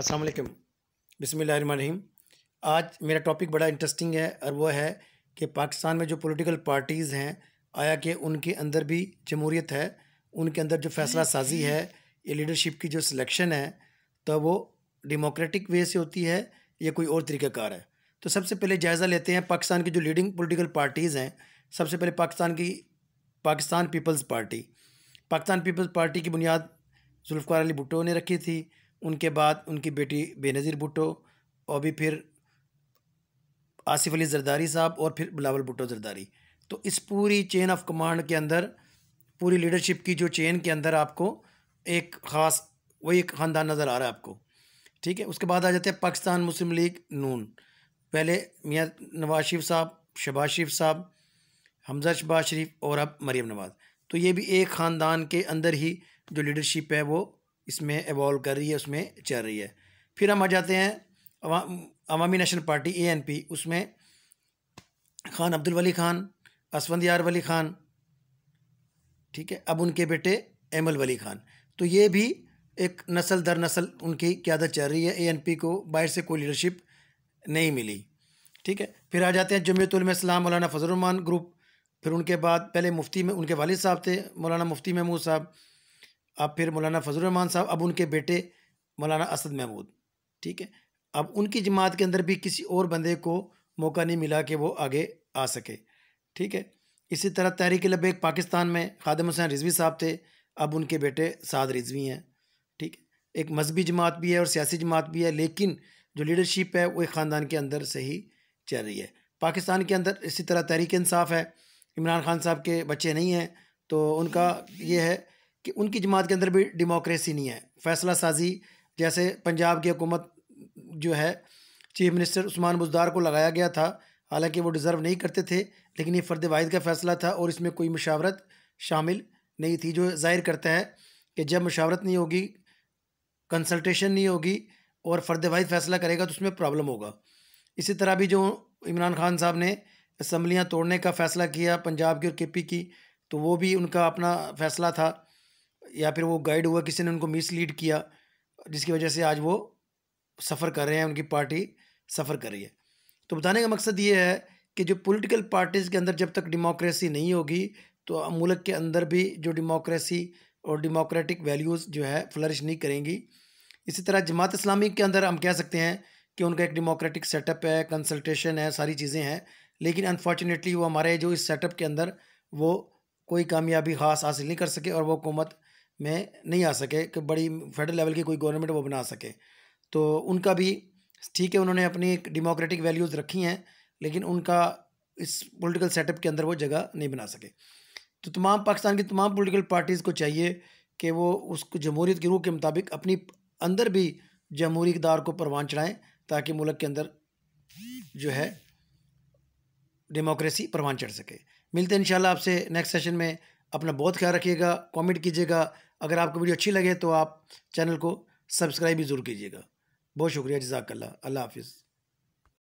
अस्सलाम वालेकुम बिसमीम आज मेरा टॉपिक बड़ा इंटरेस्टिंग है और वो है कि पाकिस्तान में जो पॉलिटिकल पार्टीज़ हैं आया कि उनके अंदर भी जमहूरीत है उनके अंदर जो फैसला हम्म। साजी है या लीडरशिप की जो सिलेक्शन है तो वो डेमोक्रेटिक वे से होती है या कोई और तरीक़ाकार है तो सबसे पहले जायज़ा लेते हैं पाकिस्तान की जो लीडिंग पोलिटिकल पार्टीज़ हैं सबसे पहले पाकिस्तान की Pakistan Peoples Party Pakistan Peoples Party की बुनियाद जुल्फ़ार अली भुट्टो ने रखी थी उनके बाद उनकी बेटी बेनज़ीर भुट्टो और भी फिर आसिफ अली जरदारी साहब और फिर बिलावल भुट्टो जरदारी तो इस पूरी चेन ऑफ कमांड के अंदर पूरी लीडरशिप की जो चेन के अंदर आपको एक ख़ास वही एक ख़ानदान नज़र आ रहा है आपको ठीक है उसके बाद आ जाते हैं पाकिस्तान मुस्लिम लीग नून पहले मियाँ नवाज शरीफ साहब शबाज शरीफ साहब हमजा शबाज शरीफ और अब मरीम नवाज़ तो ये भी एक ख़ानदान के अंदर ही जो लीडरशिप है वो इसमें एवॉल्व कर रही है उसमें चल रही है फिर हम आ जाते हैं Awami National Party A N P उसमें खान अब्दुल वली खान असवंद यार वली खान ठीक है अब उनके बेटे एमल वली खान तो ये भी एक नस्ल दर नस्ल उनकी क्यादत चल रही है ए एन पी को बाहर से कोई लीडरशिप नहीं मिली ठीक है फिर आ जाते हैं जमीयतलम मौलाना फजलरहमान ग्रुप फिर उनके बाद पहले मुफ्ती में उनके वालिद साहब थे मौलाना मुफ्ती महमूद साहब अब फिर मौलाना फजलरहमान साहब अब उनके बेटे मौलाना असद महमूद ठीक है अब उनकी जमात के अंदर भी किसी और बंदे को मौका नहीं मिला कि वो आगे आ सके ठीक है इसी तरह तहरीक लबेक पाकिस्तान में खादम हुसैन रिजवी साहब थे अब उनके बेटे साद रिजवी हैं ठीक है एक मजहबी जमात भी है और सियासी जमात भी है लेकिन जो लीडरशिप है वो एक ख़ानदान के अंदर से ही चल रही है पाकिस्तान के अंदर इसी तरह तहरीक इंसाफ है इमरान खान साहब के बच्चे नहीं हैं तो उनका ये है कि उनकी जमात के अंदर भी डेमोक्रेसी नहीं है फैसला साजी जैसे पंजाब की हुकूमत जो है चीफ मिनिस्टर उस्मान बुजदार को लगाया गया था हालांकि वो डिज़र्व नहीं करते थे लेकिन ये फ़र्द वाहिद का फ़ैसला था और इसमें कोई मशावरत शामिल नहीं थी जो जाहिर करता है कि जब मशावरत नहीं होगी कंसल्टेशन नहीं होगी और फ़र्द वाहिद फ़ैसला करेगा तो उसमें प्रॉब्लम होगा इसी तरह भी जो इमरान खान साहब ने असम्बलियाँ तोड़ने का फ़ैसला किया पंजाब की और के पी की तो वो भी उनका अपना फ़ैसला था या फिर वो गाइड हुआ किसी ने उनको मिसलीड किया जिसकी वजह से आज वो सफ़र कर रहे हैं उनकी पार्टी सफ़र कर रही है तो बताने का मकसद ये है कि जो पॉलिटिकल पार्टीज़ के अंदर जब तक डेमोक्रेसी नहीं होगी तो मुल्क के अंदर भी जो डेमोक्रेसी और डेमोक्रेटिक वैल्यूज़ जो है फ्लरिश नहीं करेंगी इसी तरह जमात इस्लामी के अंदर हम कह सकते हैं कि उनका एक डेमोक्रेटिक सेटअप है कंसल्टेशन है सारी चीज़ें हैं लेकिन अनफॉर्चुनेटली वो हमारे जो इस सेटअप के अंदर वो कोई कामयाबी खास हासिल नहीं कर सके और वो हुकूमत में नहीं आ सके कि बड़ी फेडरल लेवल की कोई गवर्नमेंट वो बना सके तो उनका भी ठीक है उन्होंने अपनी एक डेमोक्रेटिक वैल्यूज़ रखी हैं लेकिन उनका इस पॉलिटिकल सेटअप के अंदर वो जगह नहीं बना सके तो तमाम पाकिस्तान की तमाम पॉलिटिकल पार्टीज़ को चाहिए कि वो उस जमहूरीत के रूह के मुताबिक अपनी अंदर भी जमहूरी इकदार को परवान चढ़ाएँ ताकि मुल्क के अंदर जो है डेमोक्रेसी परवान चढ़ सके मिलते हैं इन आपसे नेक्स्ट सेशन में अपना बहुत ख्याल रखिएगा कमेंट कीजिएगा अगर आपको वीडियो अच्छी लगे तो आप चैनल को सब्सक्राइब भी ज़रूर कीजिएगा बहुत शुक्रिया जजाकल्ला अल्लाह हाफिज़